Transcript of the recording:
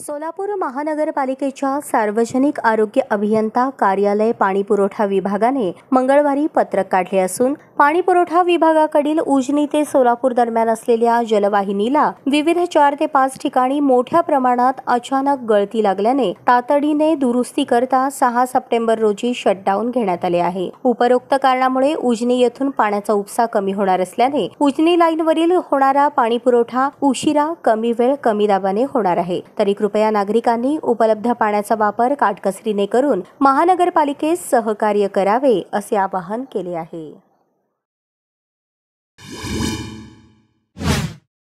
सोलापूर महानगरपालिकेच्या सार्वजनिक आरोग्य अभियंता कार्यालय पाणीपुरवठा विभागाने मंगळवारी पत्रक काढले असून पाणीपुरवठा विभागाकडील उजनी ते सोलापूर दरम्यान असलेल्या जलवाहिनीला विविध चार ते पाच ठिकाणी मोठ्या प्रमाणात अचानक गळती लागल्याने तातडीने दुरुस्ती करता सहा सप्टेंबर रोजी शटडाऊन घेण्यात आले आहे उपरोक्त कारणामुळे उजनी येथून पाण्याचा उपसा कमी होणार असल्याने उजनी लाईनवरील होणारा पाणीपुरवठा उशिरा कमी वेळ कमी दाबाने होणार आहे तरी कृपया नागरिकांनी उपलब्ध पाण्याचा वापर काटकसरीने करून महानगरपालिकेस सहकार्य करावे असे आवाहन केले आहे